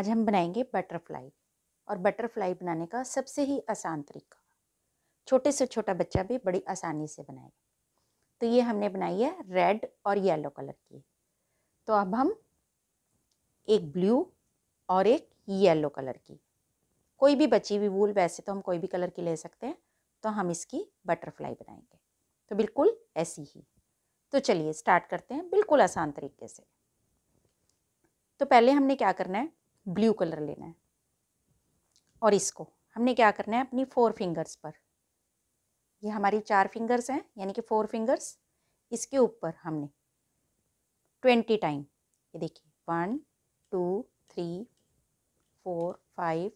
आज हम बनाएंगे बटरफ्लाई और बटरफ्लाई बनाने का सबसे ही आसान तरीका छोटे से छोटा बच्चा भी बड़ी आसानी से बनाएगा तो ये हमने बनाई है रेड और येलो कलर की तो अब हम एक ब्लू और एक येलो कलर की कोई भी बची हुई वूल वैसे तो हम कोई भी कलर की ले सकते हैं तो हम इसकी बटरफ्लाई बनाएंगे तो बिल्कुल ऐसी ही तो चलिए स्टार्ट करते हैं बिल्कुल आसान तरीके से तो पहले हमने क्या करना है ब्लू कलर लेना है और इसको हमने क्या करना है अपनी फोर फिंगर्स पर ये हमारी चार फिंगर्स हैं यानी कि फोर फिंगर्स इसके ऊपर हमने ट्वेंटी टाइम ये देखिए one two three four five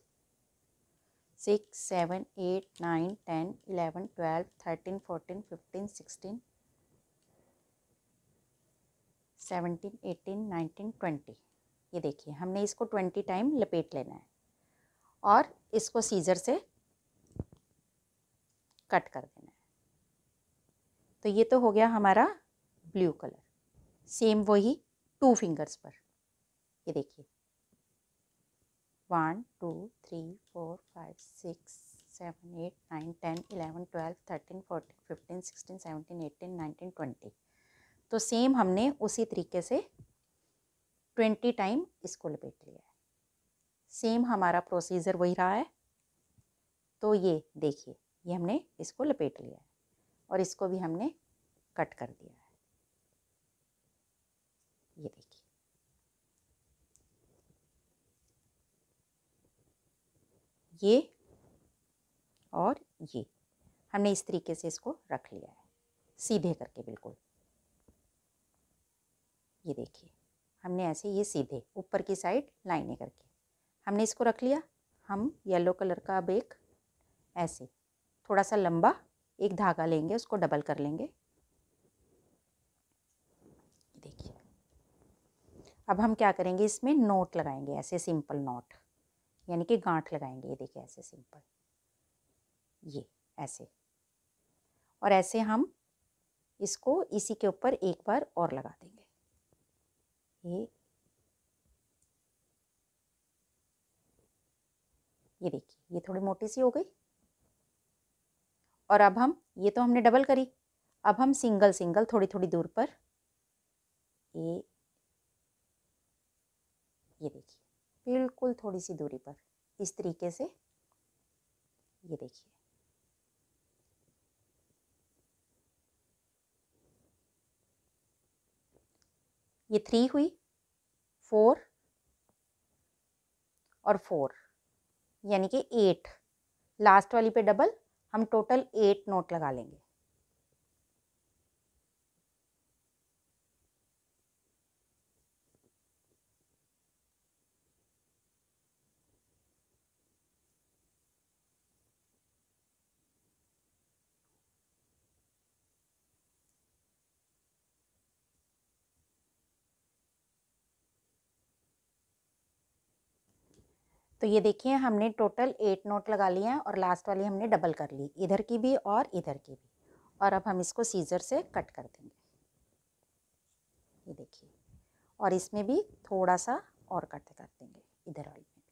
six seven eight nine ten eleven twelve thirteen fourteen fifteen sixteen seventeen eighteen nineteen twenty ये देखिए हमने इसको ट्वेंटी टाइम लपेट लेना है और इसको सीजर से कट कर देना है तो ये तो हो गया हमारा ब्लू कलर सेम वही टू फिंगर्स पर ये देखिए one two three four five six seven eight nine ten eleven twelve thirteen fourteen fifteen sixteen seventeen eighteen nineteen twenty तो सेम हमने उसी तरीके से ट्वेंटी टाइम इसको लपेट लिया है सेम हमारा प्रोसीजर वही रहा है तो ये देखिए ये हमने इसको लपेट लिया है और इसको भी हमने कट कर दिया है ये देखिए ये और ये हमने इस तरीके से इसको रख लिया है सीधे करके बिल्कुल ये देखिए हमने ऐसे ये सीधे ऊपर की साइड लाइनें करके हमने इसको रख लिया हम येलो कलर का अब एक ऐसे थोड़ा सा लंबा एक धागा लेंगे उसको डबल कर लेंगे देखिए अब हम क्या करेंगे इसमें नोट लगाएंगे ऐसे सिंपल नोट यानी कि गांठ लगाएंगे ये देखिए ऐसे सिंपल ये ऐसे और ऐसे हम इसको इसी के ऊपर एक बार और लगा देंगे ये ये देखिए ये थोड़ी मोटी सी हो गई और अब हम ये तो हमने डबल करी अब हम सिंगल सिंगल थोड़ी थोड़ी दूर पर ये ये देखिए बिल्कुल थोड़ी सी दूरी पर इस तरीके से ये देखिए ये थ्री हुई फोर और फोर यानी कि एट लास्ट वाली पे डबल हम टोटल एट नोट लगा लेंगे तो ये देखिए हमने टोटल एट नोट लगा लिए हैं और लास्ट वाली हमने डबल कर ली इधर की भी और इधर की भी और अब हम इसको सीजर से कट कर देंगे ये देखिए और इसमें भी थोड़ा सा और कट कर देंगे इधर वाली में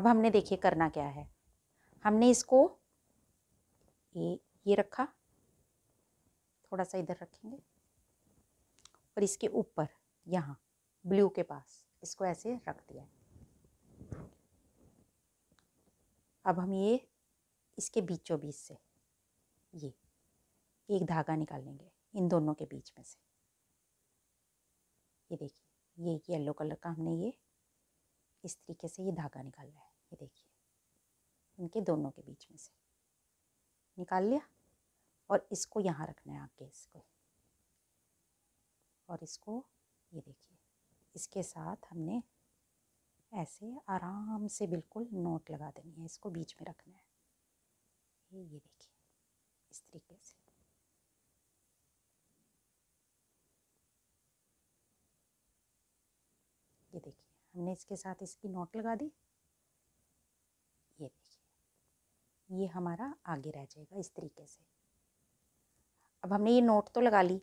अब हमने देखिए करना क्या है हमने इसको ये ये रखा थोड़ा सा इधर रखेंगे और इसके ऊपर यहाँ ब्लू के पास इसको ऐसे रख दिया अब हम ये इसके बीचों बीच से ये एक धागा निकाल लेंगे इन दोनों के बीच में से ये देखिए ये येलो कलर का हमने ये इस तरीके से ये धागा निकालना है ये देखिए इनके दोनों के बीच में से निकाल लिया और इसको यहाँ रखना है आगे इसको और इसको ये देखिए इसके साथ हमने ऐसे आराम से बिल्कुल नोट लगा देनी है इसको बीच में रखना है ये देखिए इस तरीके से ये देखिए हमने इसके साथ इसकी नोट लगा दी ये देखिए ये हमारा आगे रह जाएगा इस तरीके से अब हमने ये नोट तो लगा ली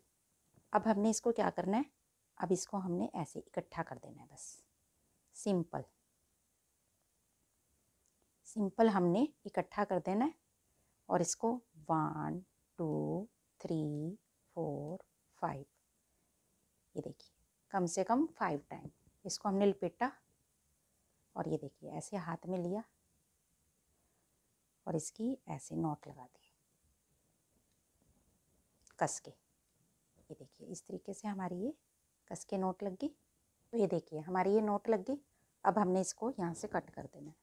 अब हमने इसको क्या करना है अब इसको हमने ऐसे इकट्ठा कर देना है बस सिंपल सिंपल हमने इकट्ठा कर देना है और इसको one two three four five ये देखिए कम से कम फाइव टाइम इसको हमने लपेटा और ये देखिए ऐसे हाथ में लिया और इसकी ऐसे नोट लगा दी कस के ये देखिए इस तरीके से हमारी ये कस के नोट लग गई तो ये देखिए हमारी ये नोट लग गई अब हमने इसको यहाँ से कट कर देना है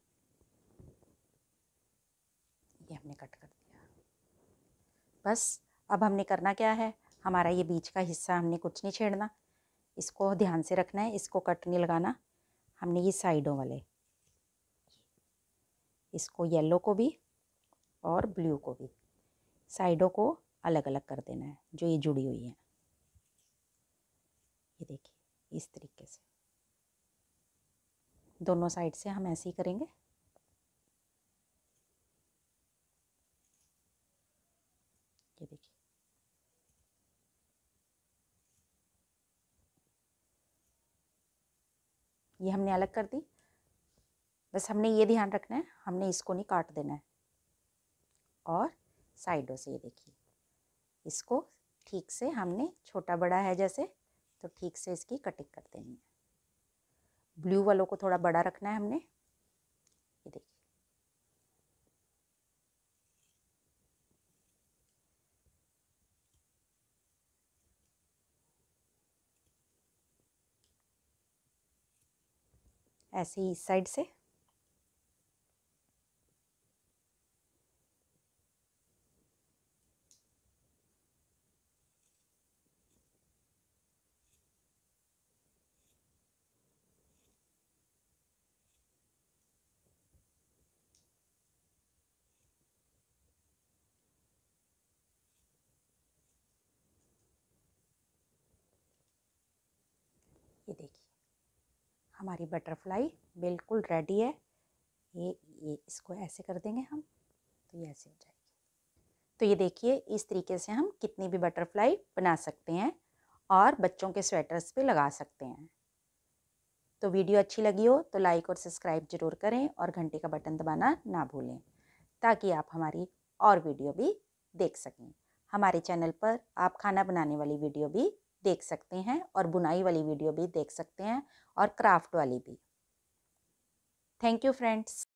ये हमने कट कर दिया बस अब हमने करना क्या है हमारा ये बीच का हिस्सा हमने कुछ नहीं छेड़ना इसको ध्यान से रखना है इसको कट नहीं लगाना हमने ये साइडों वाले इसको येलो को भी और ब्लू को भी साइडों को अलग अलग कर देना है जो ये जुड़ी हुई है ये देखिए इस तरीके से दोनों साइड से हम ऐसे ही करेंगे ये देखिए ये हमने अलग कर दी बस हमने ये ध्यान रखना है हमने इसको नहीं काट देना है और साइडों से ये देखिए इसको ठीक से हमने छोटा बड़ा है जैसे तो ठीक से इसकी कटिंग कर देनी है ब्लू वालों को थोड़ा बड़ा रखना है हमने ये देखिए ऐसे ही इस साइड से ये देखिए हमारी बटरफ्लाई बिल्कुल रेडी है ये ये इसको ऐसे कर देंगे हम तो ये ऐसे हो जाएगी तो ये देखिए इस तरीके से हम कितनी भी बटरफ्लाई बना सकते हैं और बच्चों के स्वेटर्स पे लगा सकते हैं तो वीडियो अच्छी लगी हो तो लाइक और सब्सक्राइब ज़रूर करें और घंटे का बटन दबाना ना भूलें ताकि आप हमारी और वीडियो भी देख सकें हमारे चैनल पर आप खाना बनाने वाली वीडियो भी देख सकते हैं और बुनाई वाली वीडियो भी देख सकते हैं और क्राफ्ट वाली भी थैंक यू फ्रेंड्स